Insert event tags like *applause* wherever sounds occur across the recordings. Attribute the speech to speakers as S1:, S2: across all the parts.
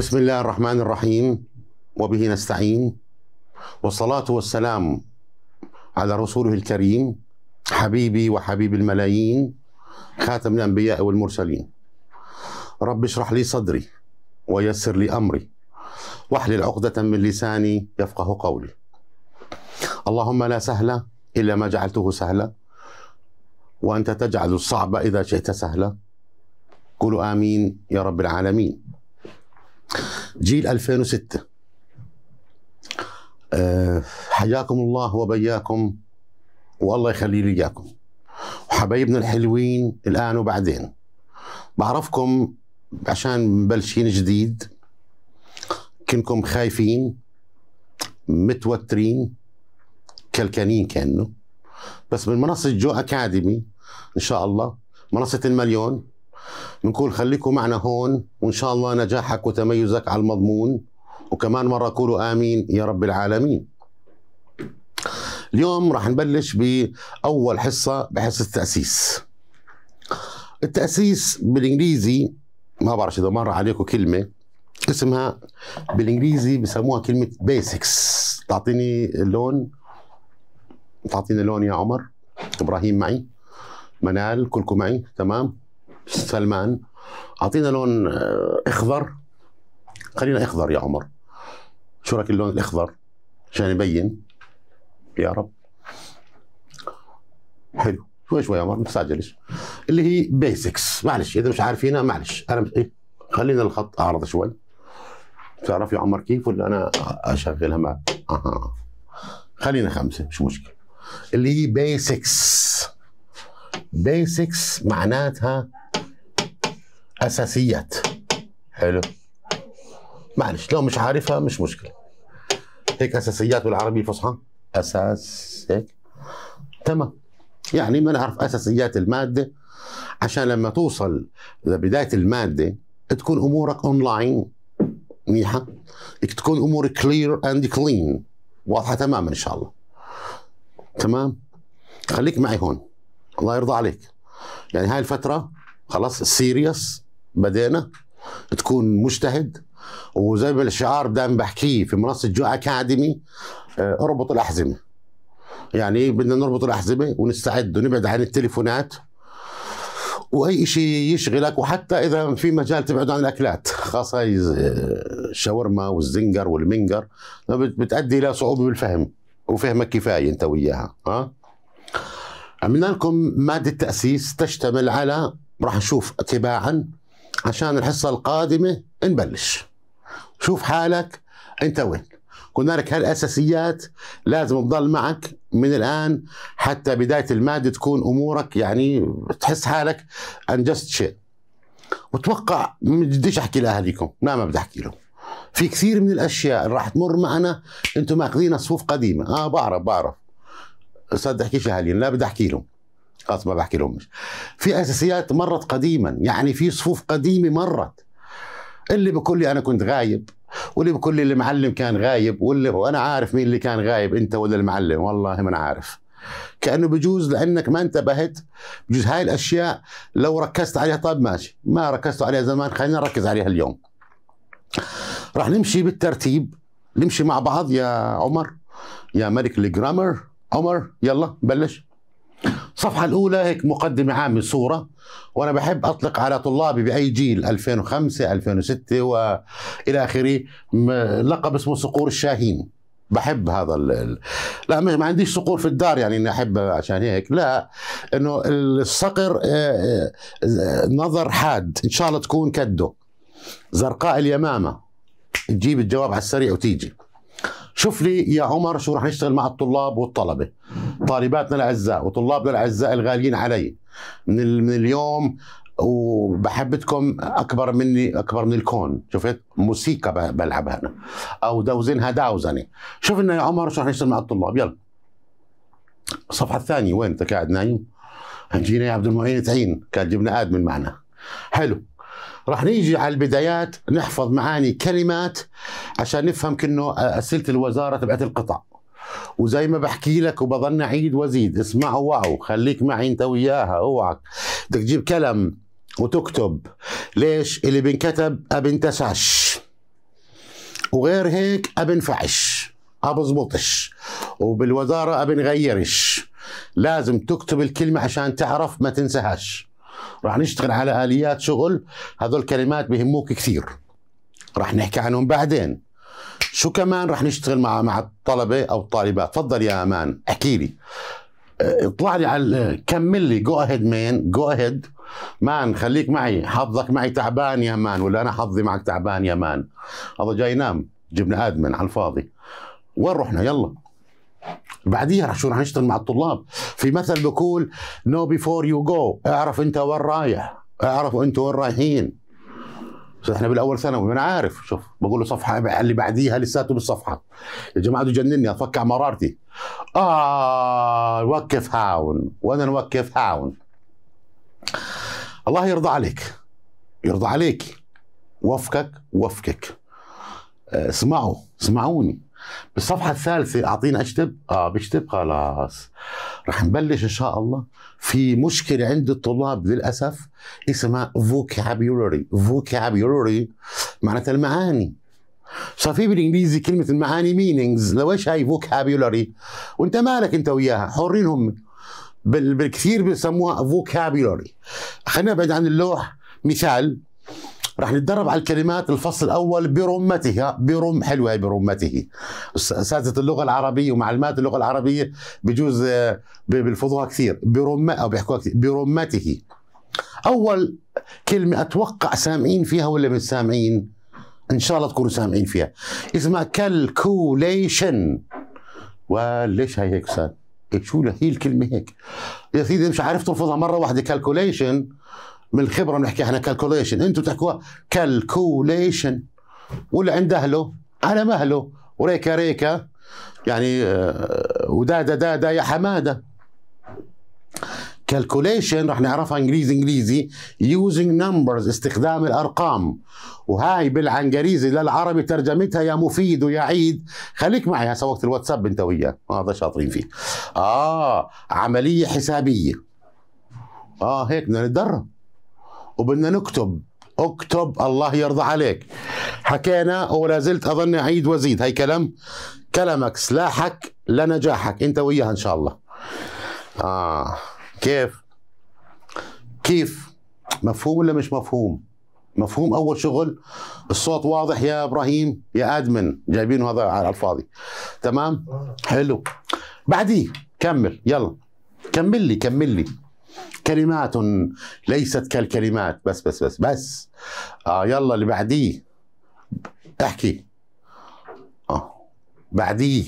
S1: بسم الله الرحمن الرحيم وبه نستعين والصلاة والسلام على رسوله الكريم حبيبي وحبيب الملايين خاتم الأنبياء والمرسلين رب اشرح لي صدري ويسر لي أمري واحلل عقدة من لساني يفقه قولي اللهم لا سهل إلا ما جعلته سهلا وأنت تجعل الصعب إذا شئت سهلا قولوا آمين يا رب العالمين جيل 2006 آه، حياكم الله وبياكم والله يخلي لي اياكم وحبايبنا الحلوين الان وبعدين بعرفكم عشان مبلشين جديد كنكم خايفين متوترين كلكانين كانه بس من منصه جو اكاديمي ان شاء الله منصه المليون بنقول خليكم معنا هون وان شاء الله نجاحك وتميزك على المضمون وكمان مره قولوا امين يا رب العالمين اليوم راح نبلش باول حصه بحصه التاسيس التاسيس بالانجليزي ما بعرف اذا مر عليكم كلمه اسمها بالانجليزي بسموها كلمه بيسكس تعطيني اللون تعطيني لون يا عمر ابراهيم معي منال كلكم معي تمام سلمان اعطينا لون آه، اخضر خلينا اخضر يا عمر شو رايك اللون الاخضر عشان يبين يا رب حلو شوي شوي يا عمر ما تستعجلش اللي هي بيسكس معلش اذا مش عارفينها معلش انا إيه؟ خلينا الخط اعرض شوي بتعرف يا عمر كيف ولا انا اشغلها معك اها خلينا خمسه مش مشكله اللي هي بيسكس بيسكس معناتها اساسيات حلو معلش لو مش عارفها مش مشكله هيك اساسيات بالعربي الفصحى اساس هيك تمام يعني ما نعرف اساسيات الماده عشان لما توصل لبدايه الماده تكون امورك اونلاين منيحه تكون امور كلير اند كلين واضحه تماما ان شاء الله تمام خليك معي هون الله يرضى عليك يعني هاي الفتره خلاص سيريس بدينا تكون مجتهد وزي ما الشعار دايما بحكيه في منصه جو اكاديمي آه، اربط الاحزمه يعني إيه بدنا نربط الاحزمه ونستعد ونبعد عن التليفونات واي شيء يشغلك وحتى اذا في مجال تبعد عن الاكلات خاصه آه، الشاورما والزنجر والمنجر بتؤدي الى صعوبه بالفهم وفهمك كفايه انت وياها ها عملنا لكم ماده تاسيس تشتمل على راح نشوف تباعا عشان الحصه القادمه نبلش شوف حالك انت وين قلنا لك هالاساسيات لازم تضل معك من الان حتى بدايه الماده تكون امورك يعني تحس حالك انجزت شيء وتوقع بديش احكي لاهاليكم لا ما بدي احكي لهم في كثير من الاشياء اللي راح تمر معنا انتم ماخذينها صفوف قديمه اه بعرف بعرف صدق احكيش اهالينا لا بدي احكي لهم خلاص ما بحكي لهمش في اساسيات مرت قديما يعني في صفوف قديمه مرت اللي بقول لي انا كنت غايب واللي بقول لي المعلم كان غايب واللي وانا عارف مين اللي كان غايب انت ولا المعلم والله ما انا عارف كانه بجوز لانك ما انتبهت بجوز هاي الاشياء لو ركزت عليها طيب ماشي ما ركزت عليها زمان خلينا نركز عليها اليوم راح نمشي بالترتيب نمشي مع بعض يا عمر يا ملك الجرامر عمر يلا بلش الصفحة الأولى هيك مقدمة عامة صورة وأنا بحب أطلق على طلابي بأي جيل 2005 2006 وإلى آخره لقب اسمه صقور الشاهين بحب هذا ال لا ما عنديش صقور في الدار يعني اني احبها عشان هيك لا انه الصقر آه، آه، نظر حاد ان شاء الله تكون كده زرقاء اليمامه تجيب الجواب على السريع وتيجي شوف لي يا عمر شو رح نشتغل مع الطلاب والطلبه طالباتنا الاعزاء وطلابنا الاعزاء الغاليين علي من من اليوم وبحبتكم اكبر مني اكبر من الكون شفت موسيقى بلعبها انا او دوزنها داوزني شوف لنا يا عمر شو رح نشتغل مع الطلاب يلا الصفحه الثانيه وين انت قاعد نايم جينا يا عبد المعين تعين كان جبنا ادمن معنا حلو رح نيجي على البدايات نحفظ معاني كلمات عشان نفهم كأنه أسئلة الوزارة تبعت القطع وزي ما بحكي لك وبظن اعيد وازيد اسمع واو خليك معي انت وياها اوعك بدك تجيب كلم وتكتب ليش اللي بنكتب تساش وغير هيك فعش ابزبطش وبالوزاره غيرش لازم تكتب الكلمه عشان تعرف ما تنساهاش راح نشتغل على اليات شغل هذول كلمات بهموك كثير راح نحكي عنهم بعدين شو كمان رح نشتغل مع مع الطلبه او الطالبات تفضل يا امان احكي لي أه، اطلع لي على كمل لي جو اهيد مين جو اهيد مان خليك معي حظك معي تعبان يا مان ولا انا حظي معك تعبان يا مان هذا جاي ينام جبنا ادمن على الفاضي وين رحنا يلا بعديها رح شو رح نشتغل مع الطلاب في مثل بقول نو بيفور يو جو اعرف انت وين رايح اعرف انت وين رايحين بس احنا بالاول ثانوي ما انا عارف شوف بقول له صفحه اللي بعديها لساته بالصفحه يا جماعه ده جنني افكع مرارتي اه وقف هاون وانا نوقف هاون الله يرضى عليك يرضى عليك وفقك وفقك آه، اسمعوا اسمعوني بالصفحة الثالثة أعطيني أكتب؟ آه بكتب خلاص رح نبلش إن شاء الله في مشكلة عند الطلاب للأسف اسمها vocabulary vocabulary معناتها المعاني صار في بالانجليزي كلمه المعاني مينينجز ايش هاي فوكابيولاري وانت مالك انت وياها حرين هم بالكثير بيسموها فوكابيولاري خلينا بعد عن اللوح مثال رح نتدرب على الكلمات الفصل الاول برمتها برم حلوه برمته اساتذه اللغه العربيه ومعلمات اللغه العربيه بجوز آه، بيلفظوها كثير برم او بيحكوها كثير برمته اول كلمه اتوقع سامعين فيها ولا مش سامعين ان شاء الله تكونوا سامعين فيها اسمها كالكوليشن وليش هي هيك سان إيه، شو هي الكلمه هيك يا سيدي مش عارف ترفضها مره واحده كالكوليشن من الخبره بنحكي احنا كالكوليشن انتم تحكوها كالكوليشن واللي عند اهله على مهله وريكا ريكا يعني آه، ودادا دادا يا حماده كالكوليشن رح نعرفها انجليزي انجليزي يوزنج نمبرز استخدام الارقام وهاي بالعنجريزي للعربي ترجمتها يا مفيد ويا عيد خليك معي هسه وقت الواتساب انت وياه هذا شاطرين فيه اه عمليه حسابيه اه هيك بدنا نتدرب وبدنا نكتب اكتب الله يرضى عليك حكينا ولا زلت اظن اعيد وازيد هي كلام كلامك سلاحك لنجاحك انت وياها ان شاء الله اه كيف كيف مفهوم ولا مش مفهوم مفهوم اول شغل الصوت واضح يا ابراهيم يا ادمن جايبينه هذا على الفاضي تمام حلو بعديه كمل يلا كمل لي كمل لي كلمات ليست كالكلمات بس بس بس بس آه يلا اللي بعديه احكي اه بعديه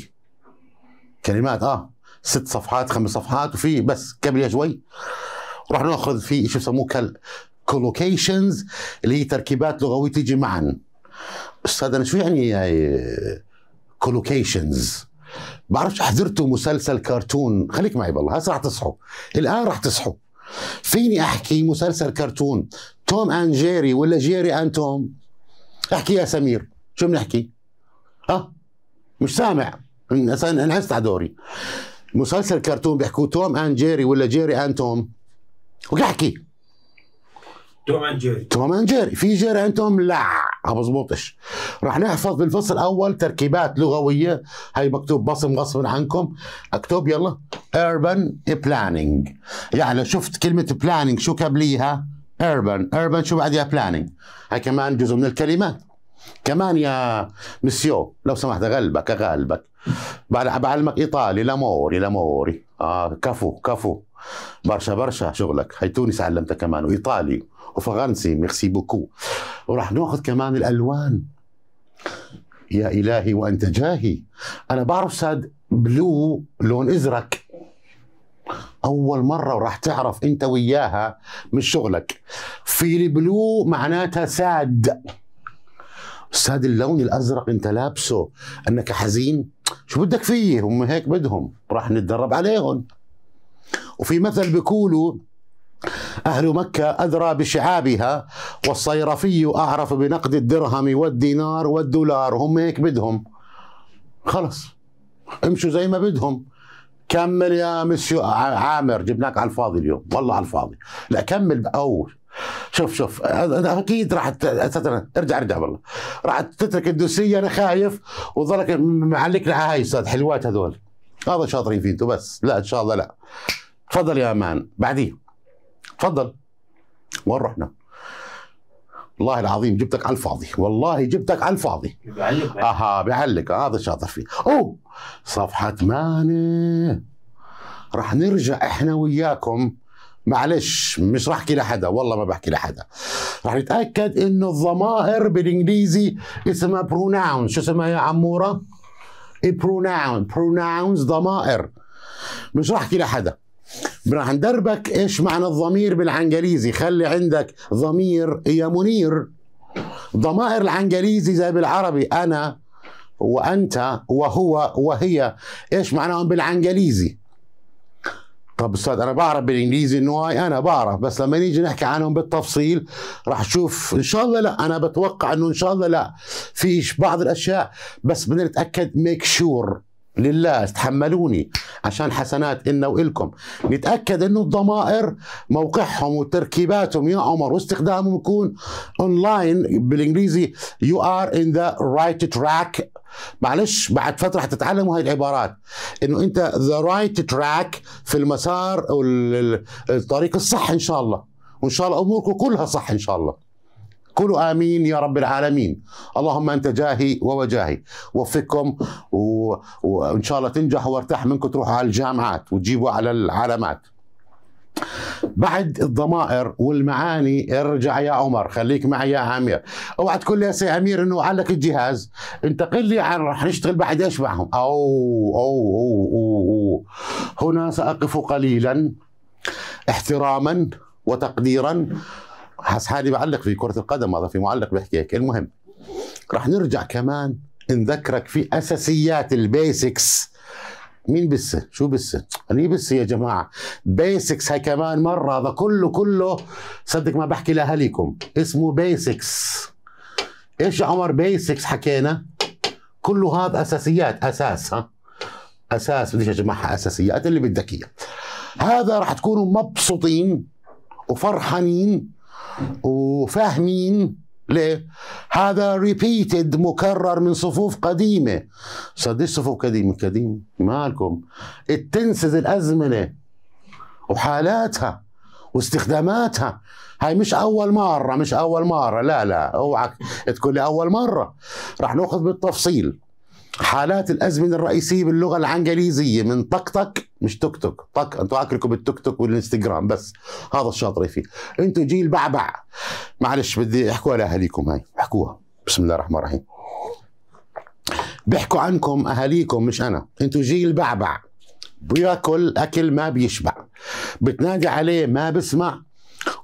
S1: كلمات اه ست صفحات خمس صفحات وفي بس قبل شوي راح ناخذ في شو يسموه كولوكيشنز اللي هي تركيبات لغويه تيجي معا استاذ انا شو يعني كولوكيشنز بعرفش حضرتوا مسلسل كرتون خليك معي بالله هسه راح تصحوا الان راح تصحوا فيني احكي مسلسل كرتون توم اند جيري ولا جيري اند توم احكي يا سمير شو بنحكي ها مش سامع انعست على دوري مسلسل كرتون بيحكوا توم اند جيري ولا جيري اند توم وبحكي توم اند جيري توم اند جيري في جيري عندهم لا ما بزبطش راح نحفظ بالفصل الاول تركيبات لغويه هي مكتوب بصم غصب عنكم اكتب يلا اربن بلاننج يعني شفت كلمه بلاننج شو كبليها اربن اربن شو بعدها بلاننج هي كمان جزء من الكلمات كمان يا مسيو لو سمحت اغلبك اغلبك بعلمك ايطالي لاموري لاموري اه كفو كفو برشا برشا شغلك هي تونس علمتها كمان وايطالي وفرنسي ميرسي بوكو وراح ناخذ كمان الالوان يا الهي وانت جاهي انا بعرف ساد بلو لون ازرق اول مره وراح تعرف انت وياها من شغلك في البلو معناتها ساد ساد اللون الازرق انت لابسه انك حزين شو بدك فيه هم هيك بدهم راح نتدرب عليهم وفي مثل بيقولوا أهل مكة أدرى بشعابها والصيرفي أعرف بنقد الدرهم والدينار والدولار هم هيك بدهم خلص امشوا زي ما بدهم كمل يا مسيو عامر جبناك على الفاضي اليوم والله على الفاضي لا كمل بأول شوف شوف اكيد راح ارجع ارجع والله راح تترك الدوسيه انا خايف وظلك معلق على هاي استاذ حلوات هذول هذا شاطرين فيه انتم بس لا ان شاء الله لا تفضل يا مان بعديه تفضل وين رحنا؟ والله العظيم جبتك على الفاضي والله جبتك على الفاضي بيعلق اها بيعلق هذا آه شاطر فيه اوه صفحه 8 راح نرجع احنا وياكم معلش مش راح احكي لحدا والله ما بحكي لحدا راح نتاكد انه الضمائر بالانجليزي اسمها بروناون شو اسمها يا عموره؟ بروناون إيه، بروناونز ضمائر مش راح احكي لحدا راح ندربك ايش معنى الضمير بالعنجليزي خلي عندك ضمير يا منير ضمائر العنجليزي زي بالعربي انا وانت وهو وهي ايش معناهم بالعنجليزي طب استاذ انا بعرف بالانجليزي انه هاي انا بعرف بس لما نيجي نحكي عنهم بالتفصيل راح تشوف ان شاء الله لا انا بتوقع انه ان شاء الله لا في بعض الاشياء بس بدنا نتاكد ميك شور لله استحملوني عشان حسنات إنا وإلكم نتأكد إنه الضمائر موقعهم وتركيباتهم يا عمر واستخدامهم يكون أونلاين بالإنجليزي you are in the right track معلش بعد فترة حتتعلموا هاي العبارات إنه أنت the right track في المسار والطريق الصح إن شاء الله وإن شاء الله أموركم كلها صح إن شاء الله قولوا امين يا رب العالمين اللهم انت جاهي ووجاهي وفقكم و... وان شاء الله تنجحوا وارتاح منكم تروحوا على الجامعات وتجيبوا على العلامات بعد الضمائر والمعاني ارجع يا عمر خليك معي يا عمير اوعى تقول لي يا امير انه علق الجهاز انتقل لي عن رح نشتغل بعد ايش معهم أو, أو, أو, أو, أو هنا ساقف قليلا احتراما وتقديرا حس حالي بعلق في كره القدم هذا في معلق بيحكي هيك المهم راح نرجع كمان نذكرك في اساسيات البيسكس مين بسه؟ شو بسه؟ أنا بسه يا جماعه بيسكس هاي كمان مره هذا كله كله صدق ما بحكي لاهاليكم اسمه بيسكس ايش عمر بيسكس حكينا؟ كله هذا اساسيات اساس ها اساس بديش أجمعها اساسيات اللي بدك اياه هذا راح تكونوا مبسوطين وفرحانين وفاهمين ليه؟ هذا ريبيتد مكرر من صفوف قديمة صديش صفوف قديمة قديمة مالكم التنسز الأزمنة وحالاتها واستخداماتها هاي مش أول مرة مش أول مرة لا لا اوعك تقول لي أول مرة راح ناخذ بالتفصيل حالات الازمنه الرئيسيه باللغه العنجليزيه من طق طق مش توك توك طق انتوا اكلكم بالتوك توك والانستغرام بس هذا الشاطر فيه انتوا جيل بعبع معلش بدي احكوها لاهاليكم هاي احكوها بسم الله الرحمن الرحيم بيحكوا عنكم اهاليكم مش انا انتوا جيل بعبع بياكل اكل ما بيشبع بتنادي عليه ما بسمع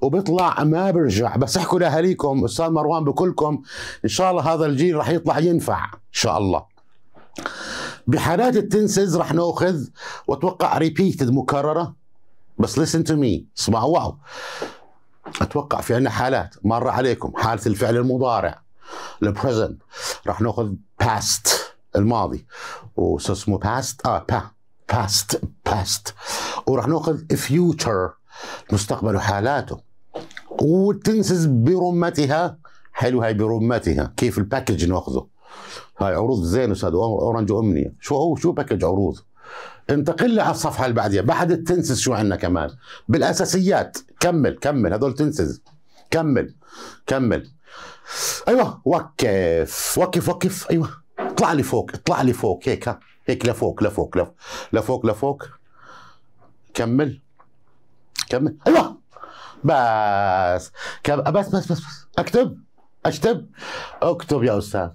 S1: وبيطلع ما برجع بس احكوا لاهاليكم استاذ مروان بكلكم ان شاء الله هذا الجيل رح يطلع ينفع ان شاء الله بحالات التنسز رح ناخذ واتوقع ريبيتد مكرره بس ليسن تو مي اسمعوا واو اتوقع في عندنا حالات مر عليكم حاله الفعل المضارع البريزنت راح ناخذ باست الماضي وش اسمه باست اه با باست باست وراح ناخذ فيوتشر المستقبل وحالاته والتنسز برمتها حلو هاي برمتها كيف الباكج ناخذه هاي عروض زين استاذ اورنج امنيه شو هو شو باكج عروض انتقل لي على الصفحه اللي بعديها بعد التنسز شو عندنا كمان بالاساسيات كمل كمل هذول تنسز كمل كمل ايوه وقف وقف وقف ايوه اطلع لي فوق اطلع لي فوق هيك ها هيك لفوق لفوق لفوق لفوق لفوق كمل كمل ايوه بس كم بس بس بس, بس. اكتب اكتب اكتب يا استاذ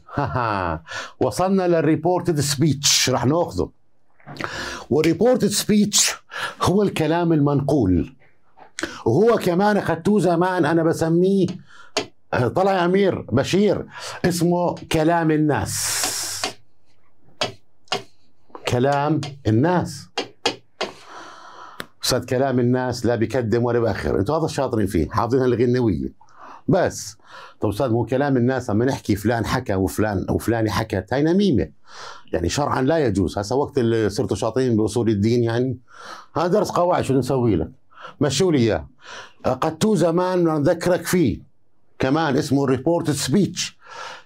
S1: *laughs* وصلنا للريبورتد سبيتش رح ناخذه والريبورتد سبيتش هو الكلام المنقول وهو كمان اخذتوه زمان انا بسميه طلع يا امير بشير اسمه كلام الناس كلام الناس استاذ كلام الناس لا بيقدم ولا باخر انتوا هذا شاطرين فيه حافظينها الغنويه بس طب استاذ مو كلام الناس لما نحكي فلان حكى وفلان وفلان حكت هاي نميمه يعني شرعا لا يجوز هسه وقت اللي صرتوا شاطرين باصول الدين يعني هذا درس قواعد شو نسوي لك مشوا لي اياه قد تو زمان نذكرك فيه كمان اسمه ريبورت سبيتش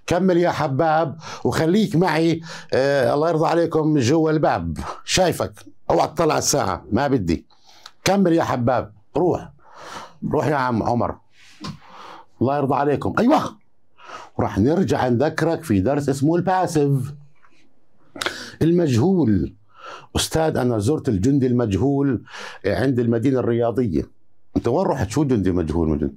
S1: كمل يا حباب وخليك معي آه الله يرضى عليكم جوا الباب شايفك اوعى تطلع الساعه ما بدي كمل يا حباب روح روح يا عم عمر الله يرضى عليكم ايوه وراح نرجع نذكرك في درس اسمه الباسيف المجهول استاذ انا زرت الجندي المجهول عند المدينه الرياضيه انت وين رحت شو جندي مجهول مجهول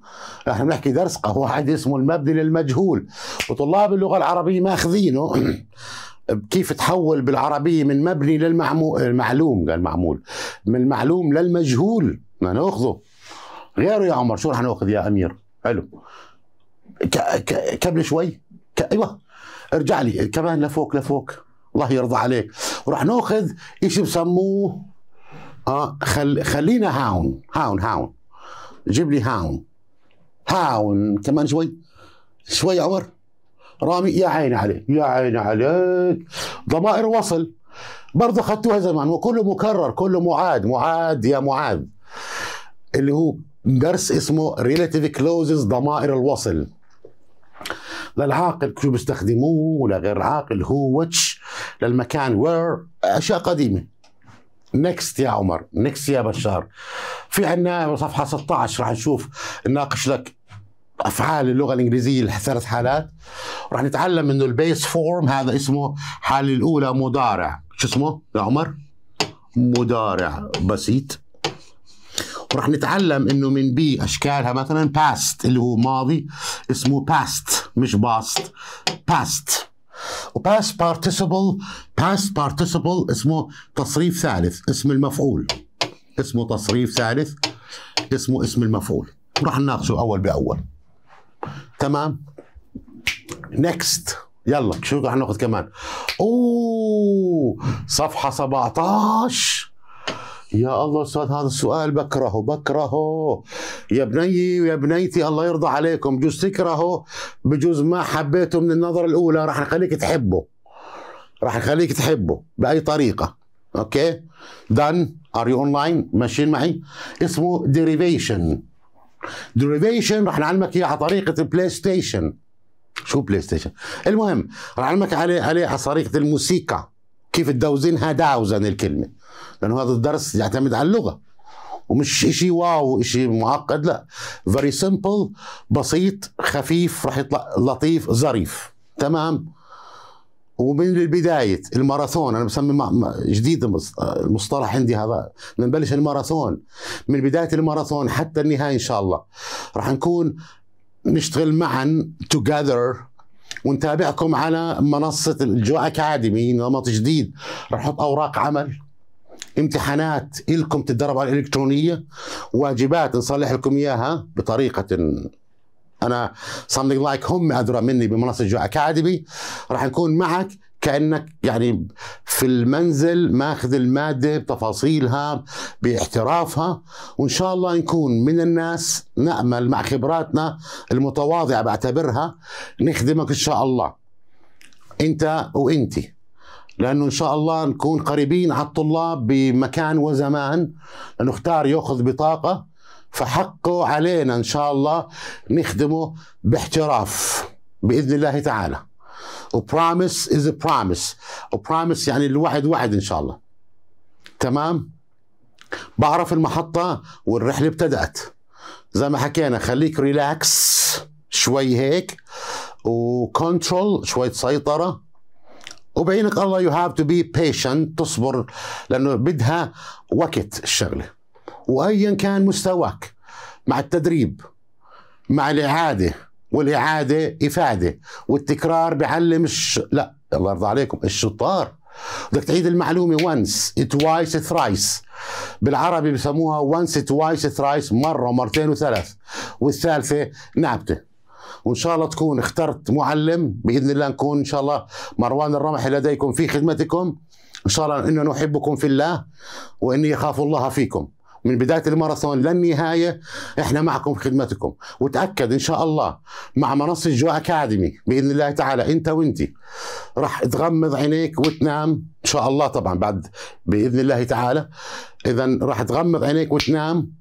S1: احنا بنحكي درس قواعد اسمه المبني للمجهول وطلاب اللغه العربيه ماخذينه كيف تحول بالعربيه من مبني للمعلوم قال معمول من المعلوم للمجهول ما ناخذه غيره يا عمر شو رح ناخذ يا امير حلو كمل شوي ايوه ارجع لي كمان لفوق لفوق الله يرضى عليك وراح ناخذ شيء بسموه اه خل خلينا هاون هاون هاون جيب لي هاون هاون كمان شوي شوي عمر رامي يا عيني عليك يا عيني عليك ضمائر وصل برضه خدتوها زمان وكله مكرر كله معاد معاد يا معاد اللي هو درس اسمه ريلاتيف كلوزز ضمائر الوصل للعاقل شو بيستخدموه ولغير العاقل هو واتش للمكان وير اشياء قديمه نكست يا عمر نكست يا بشار في عندنا صفحه 16 راح نشوف نناقش لك افعال اللغه الانجليزيه الثلاث حالات راح نتعلم انه البيس فورم هذا اسمه حال الاولى مضارع شو اسمه يا عمر مضارع بسيط وراح نتعلم انه من بي اشكالها مثلا باست اللي هو ماضي اسمه باست مش باست باست وباست بارتيسيبل باست بارتيسيبل اسمه تصريف ثالث اسم المفعول اسمه تصريف ثالث اسمه اسم المفعول راح نناقشه اول باول تمام نكست يلا شو راح ناخذ كمان اوه صفحه 17 يا الله استاذ هذا السؤال بكرهه بكرهه يا بني ويا بنيتي الله يرضى عليكم بجوز تكرهه بجوز ما حبيته من النظره الاولى راح نخليك تحبه راح نخليك تحبه باي طريقه اوكي دان ار يو اونلاين ماشيين معي اسمه ديريفيشن ديريفيشن راح نعلمك اياه على طريقه البلاي ستيشن شو بلاي ستيشن المهم راح نعلمك عليه عليه على طريقه الموسيقى كيف تدوزنها داوزن الكلمه لانه هذا الدرس يعتمد على اللغه ومش شيء واو شيء معقد لا فيري سمبل بسيط خفيف راح يطلع لطيف ظريف تمام ومن البداية الماراثون أنا بسمي جديد المصطلح عندي هذا نبلش الماراثون من بداية الماراثون حتى النهاية إن شاء الله راح نكون نشتغل معا together ونتابعكم على منصة الجو أكاديمي نمط جديد راح نحط أوراق عمل امتحانات إلكم تتدربوا على الإلكترونية واجبات نصلح لكم إياها بطريقة أنا something like هم أدرى مني بمنصة جو أكاديمي راح نكون معك كانك يعني في المنزل ماخذ الماده بتفاصيلها باحترافها وان شاء الله نكون من الناس نامل مع خبراتنا المتواضعه بعتبرها نخدمك ان شاء الله انت وانتي لانه ان شاء الله نكون قريبين على الطلاب بمكان وزمان لانه اختار ياخذ بطاقه فحقه علينا ان شاء الله نخدمه باحتراف باذن الله تعالى وبرامس از برامس وبرامس يعني الوعد وعد ان شاء الله تمام بعرف المحطه والرحله ابتدات زي ما حكينا خليك ريلاكس شوي هيك وكنترول شوية سيطرة وبعينك الله يو هاف تو بي بيشنت تصبر لانه بدها وقت الشغله وايا كان مستواك مع التدريب مع الاعاده والاعاده افاده والتكرار بيعلم الش... لا الله يرضى عليكم الشطار بدك تعيد المعلومه once توايس ثرايس بالعربي بسموها once twice thrice مره ومرتين وثلاث والثالثه نعبته وان شاء الله تكون اخترت معلم باذن الله نكون ان شاء الله مروان الرمح لديكم في خدمتكم ان شاء الله اننا نحبكم في الله واني يخاف الله فيكم من بدايه الماراثون للنهايه احنا معكم في خدمتكم وتاكد ان شاء الله مع منصه جو اكاديمي باذن الله تعالى انت وانت راح تغمض عينيك وتنام ان شاء الله طبعا بعد باذن الله تعالى اذا راح تغمض عينيك وتنام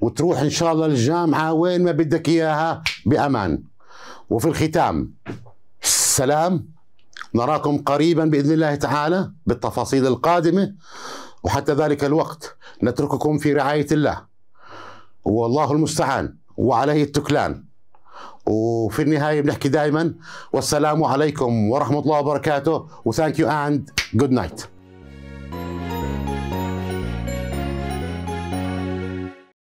S1: وتروح ان شاء الله الجامعه وين ما بدك اياها بامان وفي الختام سلام نراكم قريبا باذن الله تعالى بالتفاصيل القادمه وحتى ذلك الوقت نترككم في رعايه الله والله المستعان وعليه التكلان وفي النهايه بنحكي دائما والسلام عليكم ورحمه الله وبركاته وثانك يو اند جود نايت